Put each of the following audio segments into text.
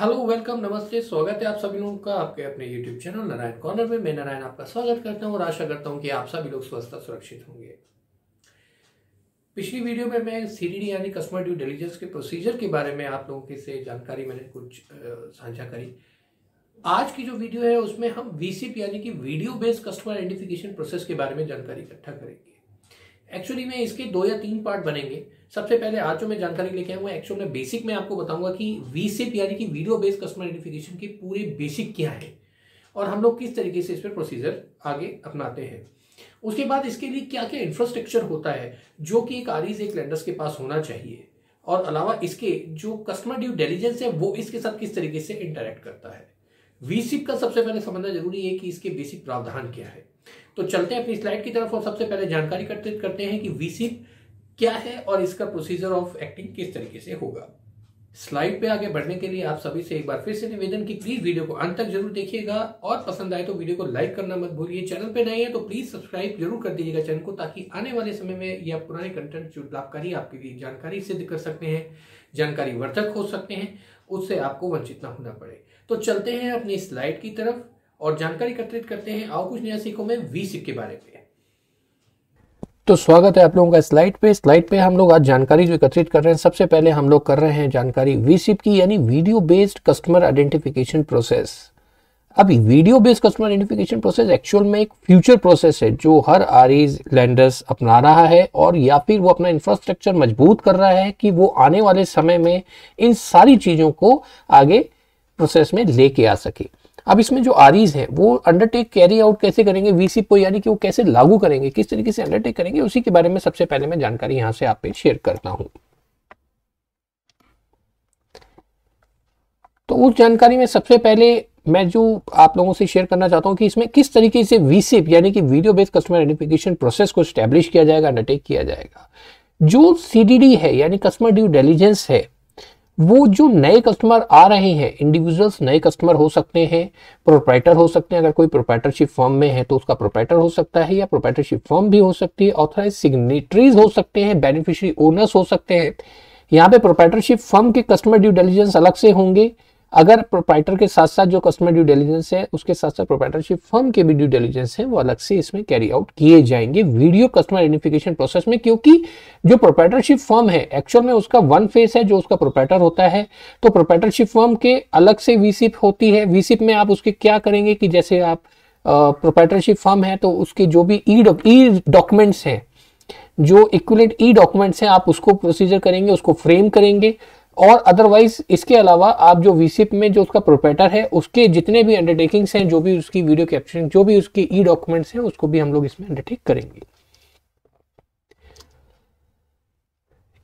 hello welcome नमस्ते स्वागत है आप सभी लोगों का आपके अपने यूट्यूब चैनल नारायण कॉर्नर में मैं नारायण आपका स्वागत करता हूं और आशा करता हूं कि आप सभी लोग स्वस्थ और सुरक्षित होंगे पिछली वीडियो में मैं सीडीडी यानी कस्टमर ड्यू डेलीजेंस के प्रोसीजर के बारे में आप लोगों की से जानकारी मैंने कुछ साझा करी आज की जो वीडियो है उसमें हम वीसीप यानी कि video based customer identification process के बारे में जानकारी इकट्ठा करेंगे एक्चुअली में इसके दो या तीन पार्ट बनेंगे सबसे पहले आज जो मैं जानकारी लेके आया वो एक्चुअल में बेसिक में आपको बताऊंगा कि वी सिप यानी कि वीडियो बेस्ड कस्टमर आइडेंटिफिकेशन के पूरे बेसिक क्या है और हम लोग किस तरीके से इस पर प्रोसीजर आगे अपनाते हैं उसके बाद इसके लिए क्या क्या इंफ्रास्ट्रक्चर होता है जो कि एक आरिज एक लैंडर्स के पास होना चाहिए और अलावा इसके जो कस्टमर ड्यू इंटेलिजेंस है वो इसके साथ किस तरीके से इंटरेक्ट करता है वीसीप का सबसे पहले समझना जरूरी है कि इसके बेसिक प्रावधान क्या है तो चलते हैं अपनी स्लाइड की तरफ और सबसे पहले जानकारी करते हैं कि वीसीप क्या है और इसका प्रोसीजर ऑफ एक्टिंग किस तरीके से होगा स्लाइड पे आगे बढ़ने के लिए आप सभी से एक बार फिर से निवेदन की प्लीज वीडियो को अंत तक जरूर देखिएगा और पसंद आए तो वीडियो को लाइक करना मत भूलिए चैनल पे नए हैं तो प्लीज सब्सक्राइब जरूर कर दीजिएगा चैनल को ताकि आने वाले समय में यह पुराने कंटेंट जो लाभकारी आपके लिए जानकारी सिद्ध कर सकते हैं जानकारी वर्धक हो सकते हैं उससे आपको वंचित ना होना पड़े तो चलते हैं अपनी स्लाइड की तरफ और जानकारी एकत्रित करते हैं और कुछ नया सीखो में वी सिक के बारे में तो स्वागत है आप लोगों का स्लाइड पे स्लाइड पे हम लोग आज जानकारी जो एकत्रित कर रहे हैं सबसे पहले हम लोग कर रहे हैं जानकारी वीसीप की यानी video based customer identification process अभी video based customer identification process actual में एक फ्यूचर प्रोसेस है जो हर आरीज लैंडर्स अपना रहा है और या फिर वो अपना इंफ्रास्ट्रक्चर मजबूत कर रहा है कि वो आने वाले समय में इन सारी चीज़ों को आगे प्रोसेस में लेके आ सके अब इसमें जो आरीज है वो अंडरटेक कैरी आउट कैसे करेंगे वीसी को यानी कि वो कैसे लागू करेंगे किस तरीके से अंडरटेक करेंगे उसी के बारे में सबसे पहले मैं जानकारी यहां से आप पे शेयर करता हूं तो उस जानकारी में सबसे पहले मैं जो आप लोगों से शेयर करना चाहता हूं कि इसमें किस तरीके से वीसीप यानी कि video based customer identification process को स्टैब्लिश किया जाएगा अंडरटेक किया जाएगा जो सीडीडी है यानी कस्टमर ड्यू डेलीजेंस है वो जो नए कस्टमर आ रहे हैं इंडिविजुअल्स नए कस्टमर हो सकते हैं प्रोप्राइटर हो सकते हैं अगर कोई प्रोप्राइटरशिप फॉर्म में है तो उसका प्रोप्राइटर हो सकता है या प्रोप्राइटरशिप फॉर्म भी हो सकती है ऑथराइज सिग्नेटरीज हो सकते हैं बेनिफिशियरी ओनर्स हो सकते हैं यहाँ पे प्रोप्राइटरशिप फॉर्म के कस्टमर ड्यू डिलीजेंस अलग से होंगे अगर प्रोप्राइटर के साथ साथ जो कस्टमर ड्यू डेलीजेंस है उसके साथ साथ प्रोप्राइटरशिप फर्म के भी ड्यू डेलीजेंस है वो अलग से इसमें कैरी आउट किए जाएंगे वीडियो कस्टमर आइडेंटिफिकेशन प्रोसेस में क्योंकि जो प्रोप्राइटरशिप फर्म है एक्चुअल में उसका वन फेस है जो उसका प्रोप्राइटर होता है तो प्रोप्राइटरशिप फर्म के अलग से वीसीप होती है वीसीप में आप उसके क्या करेंगे कि जैसे आप प्रोप्राइटरशिप फर्म है तो उसके जो भी ई ई डॉक्यूमेंट्स हैं जो इक्वलेट ई डॉक्यूमेंट्स हैं आप उसको प्रोसीजर करेंगे उसको फ्रेम करेंगे और अदरवाइज इसके अलावा आप जो वीसीप में जो उसका प्रोपेटर है उसके जितने भी अंडरटेकिंग्स हैं जो भी उसकी वीडियो कैप्चरिंग जो भी उसकी ई डॉक्यूमेंट्स हैं उसको भी हम लोग इसमें अंडरटेक करेंगे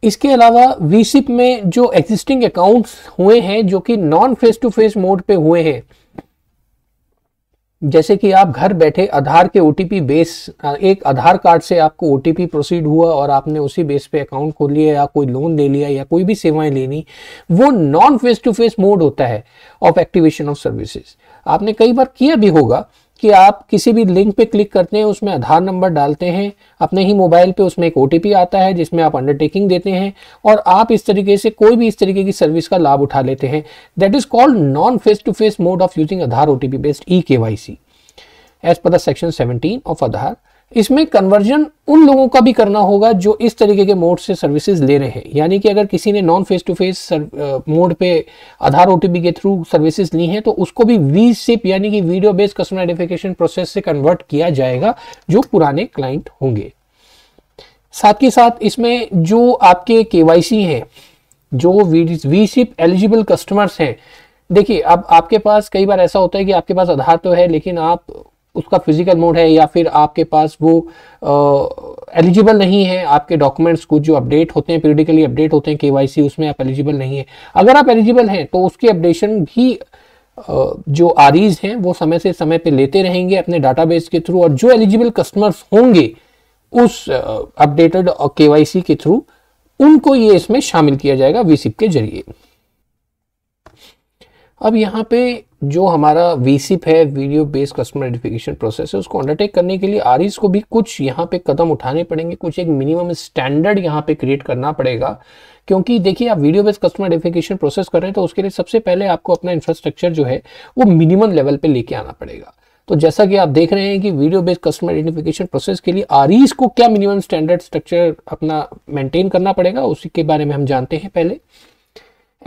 इसके अलावा वीसीप में जो एग्जिस्टिंग अकाउंट्स हुए हैं जो कि non face to face mode पे हुए हैं जैसे कि आप घर बैठे आधार के ओटीपी बेस एक आधार कार्ड से आपको ओटीपी प्रोसीड हुआ और आपने उसी बेस पे अकाउंट खोल लिया या कोई लोन ले लिया या कोई भी सेवाएं लेनी वो non face to face mode होता है ऑफ एक्टिवेशन ऑफ सर्विसेज आपने कई बार किया भी होगा कि आप किसी भी लिंक पे क्लिक करते हैं उसमें आधार नंबर डालते हैं अपने ही मोबाइल पे उसमें एक ओ आता है जिसमें आप अंडरटेकिंग देते हैं और आप इस तरीके से कोई भी इस तरीके की सर्विस का लाभ उठा लेते हैं that is called non face to face mode of using Aadhaar O based e K Y C as per the section seventeen of Aadhaar इसमें कन्वर्जन उन लोगों का भी करना होगा जो इस तरीके के मोड से सर्विसेज ले रहे हैं यानी कि अगर किसी ने non face to face mode पे आधार ओ के थ्रू सर्विसेज ली हैं तो उसको भी वी सिप यानी कि video based customer identification process से कन्वर्ट किया जाएगा जो पुराने क्लाइंट होंगे साथ के साथ इसमें जो आपके के हैं जो वी सिप एलिजिबल कस्टमर्स हैं देखिए अब आपके पास कई बार ऐसा होता है कि आपके पास आधार तो है लेकिन आप उसका फिजिकल मोड है या फिर आपके पास वो एलिजिबल नहीं है आपके डॉक्यूमेंट्स कुछ जो अपडेट होते हैं पीरियडिकली अपडेट होते हैं केवाईसी उसमें आप एलिजिबल नहीं है अगर आप एलिजिबल हैं तो उसकी अपडेशन भी जो आरीज हैं वो समय से समय पे लेते रहेंगे अपने डाटाबेस के थ्रू और जो एलिजिबल कस्टमर्स होंगे उस अपडेटेड के के थ्रू उनको ये इसमें शामिल किया जाएगा वीसीप के जरिए अब यहाँ पे जो हमारा वी है video based customer identification process है उसको अंडरटेक करने के लिए आरिस को भी कुछ यहाँ पे कदम उठाने पड़ेंगे कुछ एक मिनिमम स्टैंडर्ड यहाँ पे क्रिएट करना पड़ेगा क्योंकि देखिए आप video based customer identification process कर रहे हैं तो उसके लिए सबसे पहले आपको अपना इंफ्रास्ट्रक्चर जो है वो मिनिमम लेवल पर लेके आना पड़ेगा तो जैसा कि आप देख रहे हैं कि video based customer identification process के लिए आरिस को क्या मिनिमम स्टैंडर्ड स्ट्रक्चर अपना मेंटेन करना पड़ेगा उसी के बारे में हम जानते हैं पहले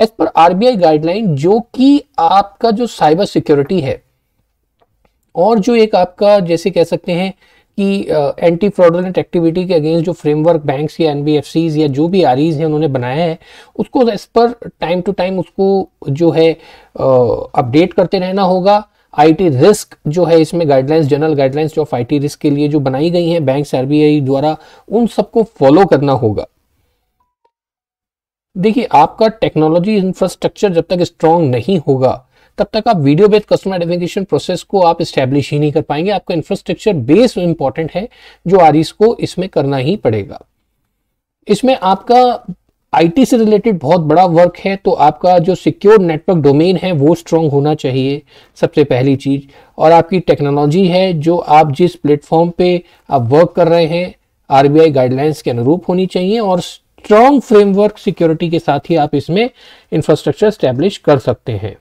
एज पर आरबीआई गाइडलाइन जो कि आपका जो साइबर सिक्योरिटी है और जो एक आपका जैसे कह सकते हैं कि एंटी फ्रॉडलेंट एक्टिविटी के अगेंस्ट जो फ्रेमवर्क बैंक्स या एन या जो भी आर हैं उन्होंने बनाया है उसको as per time to time उसको जो है अपडेट करते रहना होगा आईटी रिस्क जो है इसमें गाइडलाइंस जनरल गाइडलाइंस जो आईटी रिस्क के लिए जो बनाई गई हैं बैंक्स आरबीआई द्वारा उन सबको फॉलो करना होगा देखिए आपका टेक्नोलॉजी इंफ्रास्ट्रक्चर जब तक स्ट्रांग नहीं होगा तब तक आप video based customer identification process को आप स्टैब्लिश ही नहीं कर पाएंगे आपका इंफ्रास्ट्रक्चर बेस इंपॉर्टेंट है जो आर को इसमें करना ही पड़ेगा इसमें आपका आईटी से रिलेटेड बहुत बड़ा वर्क है तो आपका जो सिक्योर नेटवर्क डोमेन है वो स्ट्रांग होना चाहिए सबसे पहली चीज़ और आपकी टेक्नोलॉजी है जो आप जिस प्लेटफॉर्म पे आप वर्क कर रहे हैं आरबीआई गाइडलाइंस के अनुरूप होनी चाहिए और स्ट्रॉन्ग फ्रेमवर्क सिक्योरिटी के साथ ही आप इसमें इंफ्रास्ट्रक्चर स्टैब्लिश कर सकते हैं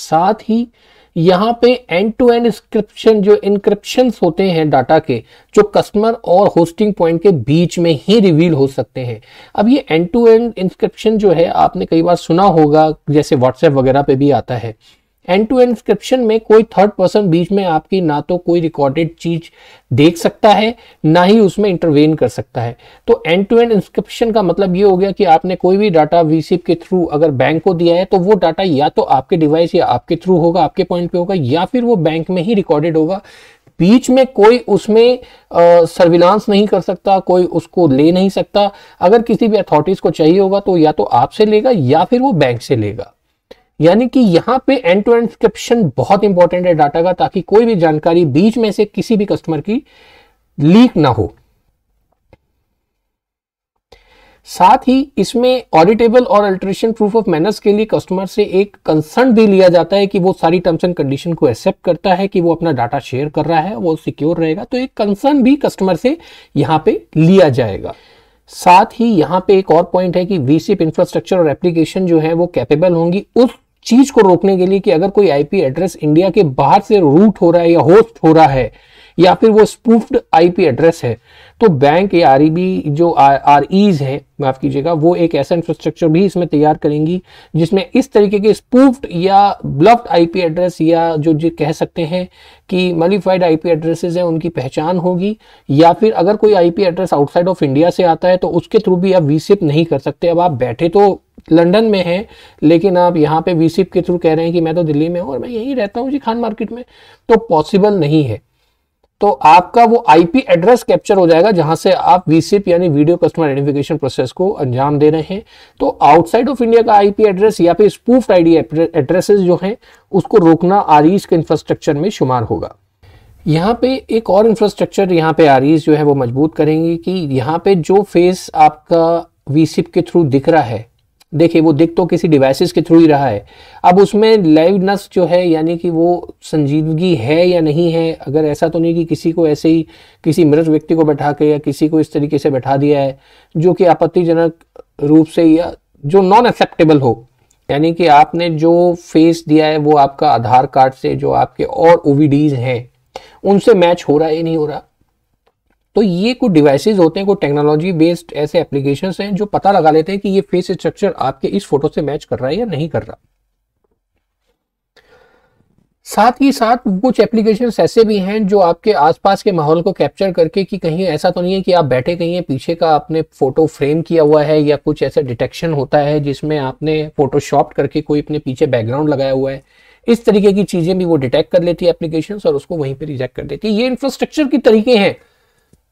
साथ ही यहाँ पे एंड टू एंड इंस्क्रिप्शन जो इंक्रिप्शन होते हैं डाटा के जो कस्टमर और होस्टिंग पॉइंट के बीच में ही रिवील हो सकते हैं अब ये एंड टू एंड इंस्क्रिप्शन जो है आपने कई बार सुना होगा जैसे व्हाट्सएप वगैरह पे भी आता है एंड टू एंड इंस्क्रिप्शन में कोई थर्ड पर्सन बीच में आपकी ना तो कोई रिकॉर्डेड चीज देख सकता है ना ही उसमें इंटरवेन कर सकता है तो एंड टू एंड इंस्क्रिप्शन का मतलब ये हो गया कि आपने कोई भी डाटा वीसीप के थ्रू अगर बैंक को दिया है तो वो डाटा या तो आपके डिवाइस या आपके थ्रू होगा आपके पॉइंट पे होगा या फिर वो बैंक में ही रिकॉर्डेड होगा बीच में कोई उसमें सर्विलांस नहीं कर सकता कोई उसको ले नहीं सकता अगर किसी भी अथॉरिटीज को चाहिए होगा तो या तो आपसे लेगा या फिर वो बैंक से लेगा यानी कि यहाँ पे एंड टू एंड बहुत इंपॉर्टेंट है डाटा का ताकि कोई भी जानकारी बीच में से किसी भी कस्टमर की लीक ना हो साथ ही इसमें ऑडिटेबल और अल्ट्रेशन प्रूफ ऑफ मैनर्स के लिए कस्टमर से एक कंसर्न भी लिया जाता है कि वो सारी टर्म्स एंड कंडीशन को एक्सेप्ट करता है कि वो अपना डाटा शेयर कर रहा है वो सिक्योर रहेगा तो एक कंसर्न भी कस्टमर से यहाँ पे लिया जाएगा साथ ही यहाँ पे एक और पॉइंट है कि वीसीप इंफ्रास्ट्रक्चर और एप्लीकेशन जो है वो कैपेबल होंगी उस चीज को रोकने के लिए कि अगर कोई आईपी एड्रेस इंडिया के बाहर से रूट हो रहा है या होस्ट हो रहा है या फिर वो स्पूफ्ड आईपी एड्रेस है तो बैंक या आर e जो आर ईज है माफ़ कीजिएगा वो एक ऐसा इंफ्रास्ट्रक्चर भी इसमें तैयार करेंगी जिसमें इस तरीके के स्पूफ्ड या ब्लफ्ड आईपी एड्रेस या जो जो कह सकते हैं कि मॉलिफाइड आईपी एड्रेसेस हैं उनकी पहचान होगी या फिर अगर कोई IP address outside of India से आता है तो उसके थ्रू भी आप वीसिप नहीं कर सकते अब आप बैठे तो लंदन में है लेकिन आप यहाँ पे वीसीप के थ्रू कह रहे हैं कि मैं तो दिल्ली में हूँ और मैं यहीं रहता हूँ जी खान मार्केट में तो पॉसिबल नहीं है तो आपका वो आईपी एड्रेस कैप्चर हो जाएगा जहां से आप वीसीप यानी वीडियो कस्टमर आइडेंटिफिकेशन प्रोसेस को अंजाम दे रहे हैं तो आउटसाइड ऑफ इंडिया का आईपी एड्रेस या फिर स्पूफ्ड आईडी एड्रेसेस जो हैं उसको रोकना आरीज के इंफ्रास्ट्रक्चर में शुमार होगा यहाँ पे एक और इंफ्रास्ट्रक्चर यहाँ पे आरीज जो है वो मजबूत करेंगे कि यहाँ पे जो फेस आपका वीसीप के थ्रू दिख रहा है देखिए वो दिख तो किसी डिवाइसेस के थ्रू ही रहा है अब उसमें लाइवनेस जो है यानी कि वो संजीदगी है या नहीं है अगर ऐसा तो नहीं कि किसी को ऐसे ही किसी मृत व्यक्ति को बैठा के या किसी को इस तरीके से बैठा दिया है जो कि आपत्तिजनक रूप से या जो नॉन एक्सेप्टेबल हो यानी कि आपने जो फेस दिया है वो आपका आधार कार्ड से जो आपके और ओवीडीज हैं उनसे मैच हो रहा है या नहीं हो रहा तो ये कुछ डिवाइसेज होते हैं कुछ टेक्नोलॉजी बेस्ड ऐसे एप्लीकेशन हैं जो पता लगा लेते हैं कि ये फेस स्ट्रक्चर आपके इस फोटो से मैच कर रहा है या नहीं कर रहा साथ ही साथ कुछ एप्लीकेशन ऐसे भी हैं जो आपके आसपास के माहौल को कैप्चर करके कि कहीं ऐसा तो नहीं है कि आप बैठे कहीं है पीछे का आपने फोटो फ्रेम किया हुआ है या कुछ ऐसा डिटेक्शन होता है जिसमें आपने फोटोशॉप करके कोई अपने पीछे बैकग्राउंड लगाया हुआ है इस तरीके की चीजें भी वो डिटेक्ट कर लेती है एप्लीकेशन और उसको वहीं पर रिजेक्ट कर देती है ये इंफ्रास्ट्रक्चर के तरीके हैं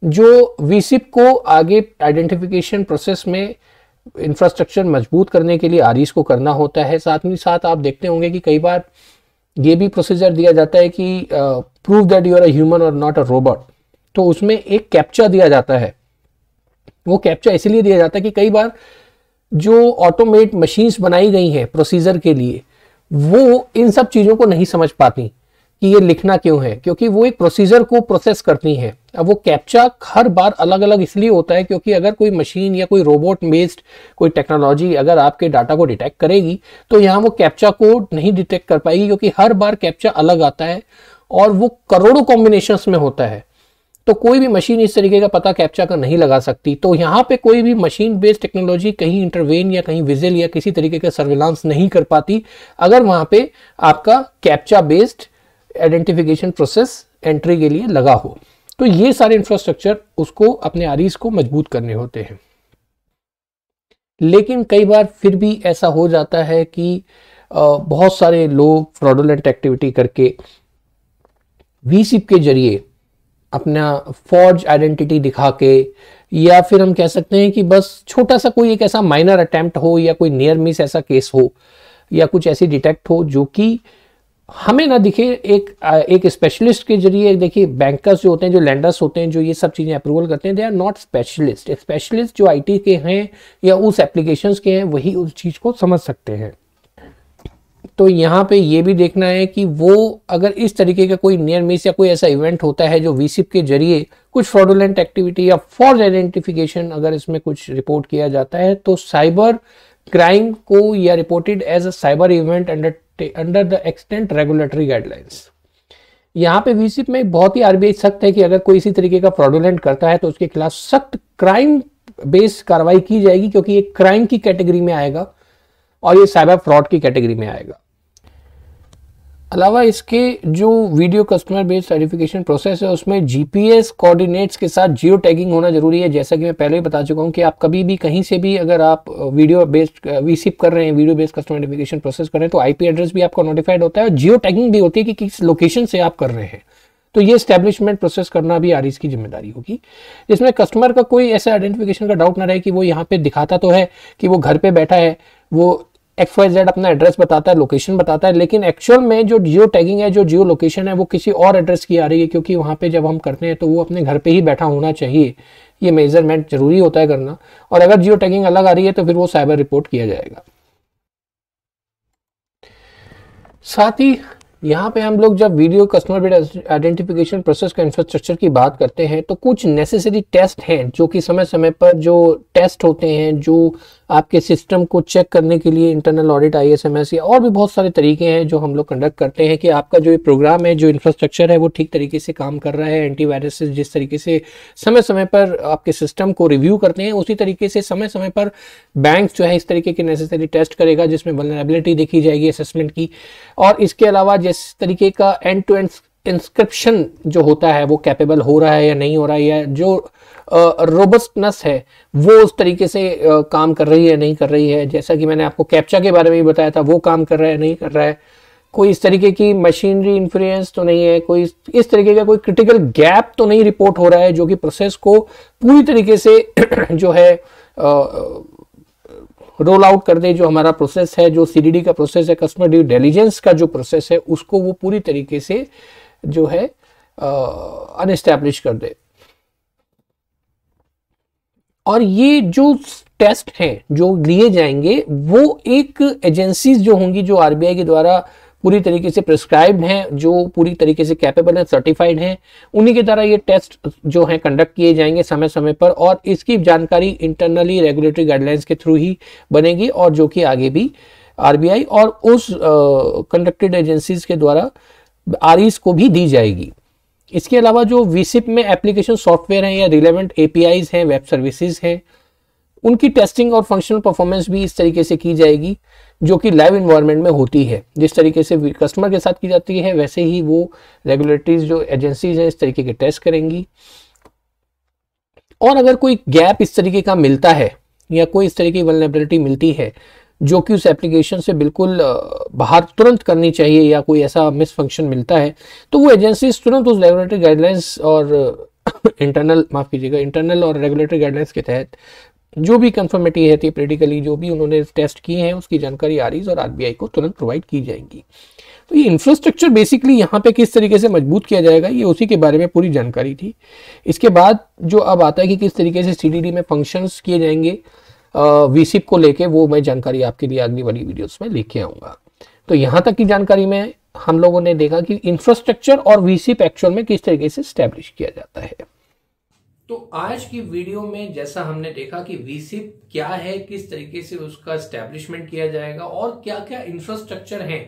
जो वीसीप को आगे आइडेंटिफिकेशन प्रोसेस में इंफ्रास्ट्रक्चर मजबूत करने के लिए आरिस e को करना होता है साथ ही साथ आप देखते होंगे कि कई बार ये भी प्रोसीजर दिया जाता है कि prove that you are a human और नॉट अ रोबोट तो उसमें एक कैप्चा दिया जाता है वो कैप्चा इसलिए दिया जाता है कि कई बार जो ऑटोमेट मशीन्स बनाई गई हैं प्रोसीजर के लिए वो इन सब चीज़ों को नहीं समझ पाती कि ये लिखना क्यों है क्योंकि वो एक प्रोसीजर को प्रोसेस करती है अब वो कैप्चा हर बार अलग अलग इसलिए होता है क्योंकि अगर कोई मशीन या कोई रोबोट बेस्ड कोई टेक्नोलॉजी अगर आपके डाटा को डिटेक्ट करेगी तो यहाँ वो कैप्चा को नहीं डिटेक्ट कर पाएगी क्योंकि हर बार कैप्चा अलग आता है और वो करोड़ों कॉम्बिनेशन में होता है तो कोई भी मशीन इस तरीके का पता कैप्चा का नहीं लगा सकती तो यहाँ पे कोई भी मशीन बेस्ड टेक्नोलॉजी कहीं इंटरवेन या कहीं विजिल या किसी तरीके का सर्विलांस नहीं कर पाती अगर वहां पे आपका captcha based identification process entry के लिए लगा हो तो ये सारे इंफ्रास्ट्रक्चर उसको अपने आरिस को मजबूत करने होते हैं लेकिन कई बार फिर भी ऐसा हो जाता है कि बहुत सारे लोग फ्रॉडोलेंट एक्टिविटी करके वीसीप के जरिए अपना फॉर्ज आइडेंटिटी दिखा के या फिर हम कह सकते हैं कि बस छोटा सा कोई एक ऐसा माइनर अटेम्प्ट हो या कोई नियर मिस ऐसा केस हो या कुछ ऐसी डिटेक्ट हो जो कि हमें ना दिखे एक एक स्पेशलिस्ट के जरिए देखिए बैंकर्स जो होते हैं जो लैंडर्स होते हैं जो ये सब चीज़ें अप्रूवल करते हैं they are not specialist specialist जो आईटी के हैं या उस एप्लीकेशन के हैं वही उस चीज़ को समझ सकते हैं तो यहाँ पे ये भी देखना है कि वो अगर इस तरीके का कोई नियर मिस या कोई ऐसा इवेंट होता है जो वीसीप के जरिए कुछ फ्रॉडुलेंट एक्टिविटी या फॉर्ज आइडेंटिफिकेशन अगर इसमें कुछ रिपोर्ट किया जाता है तो साइबर क्राइम को या reported as a cyber event under under the extent regulatory guidelines यहाँ पे वीसीप में बहुत ही आरबीआई सख्त है कि अगर कोई इसी तरीके का फ्रॉडुलेंट करता है तो उसके खिलाफ सख्त क्राइम बेस्ड कार्रवाई की जाएगी क्योंकि ये क्राइम की कैटेगरी में आएगा और ये साइबर फ्रॉड की कैटेगरी में आएगा अलावा इसके जो video customer based certification process है उसमें जीपीएस कोऑर्डिनेट्स के साथ जियो टैगिंग होना जरूरी है जैसा कि मैं पहले ही बता चुका हूं कि आप कभी भी कहीं से भी अगर आप वीडियो बेस्ड वीसिप कर रहे हैं video based customer identification process कर रहे हैं तो आईपी एड्रेस भी आपका नोटिफाइड होता है और जियो टैगिंग भी होती है कि किस लोकेशन से आप कर रहे हैं तो ये स्टैब्लिशमेंट प्रोसेस करना भी आरिस की जिम्मेदारी होगी जिसमें कस्टमर का कोई ऐसा आइडेंटिफिकेशन का डाउट ना रहे कि वो यहाँ पे दिखाता तो है कि वो घर पे बैठा है वो एक्स वाई जेड अपना एड्रेस बताता है लोकेशन बताता है लेकिन एक्चुअल में जो जियो टैगिंग है जो जियो लोकेशन है वो किसी और एड्रेस की आ रही है क्योंकि वहाँ पे जब हम करते हैं तो वो अपने घर पे ही बैठा होना चाहिए ये मेजरमेंट जरूरी होता है करना और अगर जियो टैगिंग अलग आ रही है तो फिर वो साइबर रिपोर्ट किया जाएगा साथ ही यहाँ पे हम लोग जब video customer based identification process का इंफ्रास्ट्रक्चर की बात करते हैं तो कुछ नेसेसरी टेस्ट हैं जो कि समय समय पर जो टेस्ट होते हैं जो आपके सिस्टम को चेक करने के लिए इंटरनल ऑडिट आई या और भी बहुत सारे तरीके हैं जो हम लोग कंडक्ट करते हैं कि आपका जो ये प्रोग्राम है जो इंफ्रास्ट्रक्चर है वो ठीक तरीके से काम कर रहा है एंटीवायरस जिस तरीके से समय समय पर आपके सिस्टम को रिव्यू करते हैं उसी तरीके से समय समय पर बैंक जो है इस तरीके के नेसेसरी टेस्ट करेगा जिसमें वनरेबिलिटी देखी जाएगी असेसमेंट की और इसके अलावा जिस तरीके का एंड टू एंड इंस्क्रिप्शन जो होता है वो कैपेबल हो रहा है या नहीं हो रहा है या जो रोबस्टनेस है वो उस तरीके से आ, काम कर रही है नहीं कर रही है जैसा कि मैंने आपको कैप्चा के बारे में भी बताया था वो काम कर रहा है नहीं कर रहा है कोई इस तरीके की मशीनरी इन्फ्लुएंस तो नहीं है कोई इस तरीके का कोई क्रिटिकल गैप तो नहीं रिपोर्ट हो रहा है जो कि प्रोसेस को पूरी तरीके से जो है आ, रोल आउट कर दे जो हमारा प्रोसेस है जो सीडीडी का प्रोसेस है कस्टमर ड्यू डेलीजेंस का जो प्रोसेस है उसको वो पूरी तरीके से जो है अनस्टैब्लिश कर दे और ये जो टेस्ट हैं जो लिए जाएंगे वो एक एजेंसीज जो होंगी जो आरबीआई के द्वारा पूरी तरीके से प्रिस्क्राइब्ड हैं जो पूरी तरीके से कैपेबल हैं सर्टिफाइड हैं उन्हीं के द्वारा ये टेस्ट जो हैं कंडक्ट किए जाएंगे समय समय पर और इसकी जानकारी इंटरनली रेगुलेटरी गाइडलाइंस के थ्रू ही बनेगी और जो कि आगे भी आरबीआई और उस कंडक्टेड uh, एजेंसीज के द्वारा uh, आर को भी दी जाएगी इसके अलावा जो वीसिप में एप्लीकेशन सॉफ्टवेयर हैं या रिलेवेंट ए हैं वेब सर्विसेज हैं उनकी टेस्टिंग और फंक्शनल परफॉर्मेंस भी इस तरीके से की जाएगी जो कि लाइव इन्वायरमेंट में होती है जिस तरीके से कस्टमर के साथ की जाती है वैसे ही वो रेगुलेटरीज जो एजेंसीज हैं इस तरीके के टेस्ट करेंगी और अगर कोई गैप इस तरीके का मिलता है या कोई इस तरीके की वनरेबिलिटी मिलती है जो कि उस एप्लीकेशन से बिल्कुल बाहर तुरंत करनी चाहिए या कोई ऐसा मिस फंक्शन मिलता है तो वो एजेंसीज तुरंत उस रेगुलेटरी गाइडलाइंस और इंटरनल माफ़ कीजिएगा इंटरनल और रेगुलेटरी गाइडलाइंस के तहत जो भी कन्फर्मेटी है थी प्रैक्टिकली जो भी उन्होंने टेस्ट किए हैं उसकी जानकारी आर और आर को तुरंत प्रोवाइड की जाएंगी तो ये इंफ्रास्ट्रक्चर बेसिकली यहाँ पे किस तरीके से मजबूत किया जाएगा ये उसी के बारे में पूरी जानकारी थी इसके बाद जो अब आता है कि किस तरीके से सी में फंक्शंस किए जाएंगे वीसीप को लेके वो मैं जानकारी आपके लिए अगली वाली वीडियोस में लेके आऊंगा तो यहां तक की जानकारी में हम लोगों ने देखा कि इंफ्रास्ट्रक्चर और वीसीप एक्चुअल में किस तरीके से स्टैब्लिश किया जाता है तो आज की वीडियो में जैसा हमने देखा कि वीसिप क्या है किस तरीके से उसका स्टैब्लिशमेंट किया जाएगा और क्या क्या इंफ्रास्ट्रक्चर है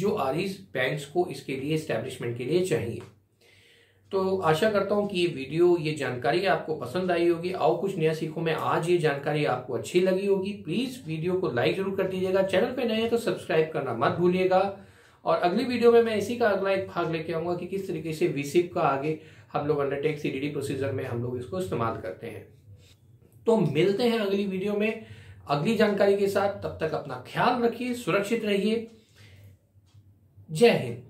जो आरिज बैंक्स को इसके लिए स्टैब्लिशमेंट के लिए चाहिए तो आशा करता हूं कि ये वीडियो ये जानकारी आपको पसंद आई होगी आओ कुछ नया सीखो मैं आज ये जानकारी आपको अच्छी लगी होगी प्लीज़ वीडियो को लाइक जरूर कर दीजिएगा चैनल पे नए हैं तो सब्सक्राइब करना मत भूलिएगा और अगली वीडियो में मैं इसी का अगला एक भाग लेके आऊंगा कि किस तरीके से वीसीप का आगे हम लोग अंडरटेक सी प्रोसीजर में हम लोग इसको इस्तेमाल करते हैं तो मिलते हैं अगली वीडियो में अगली जानकारी के साथ तब तक अपना ख्याल रखिए सुरक्षित रहिए जय हिंद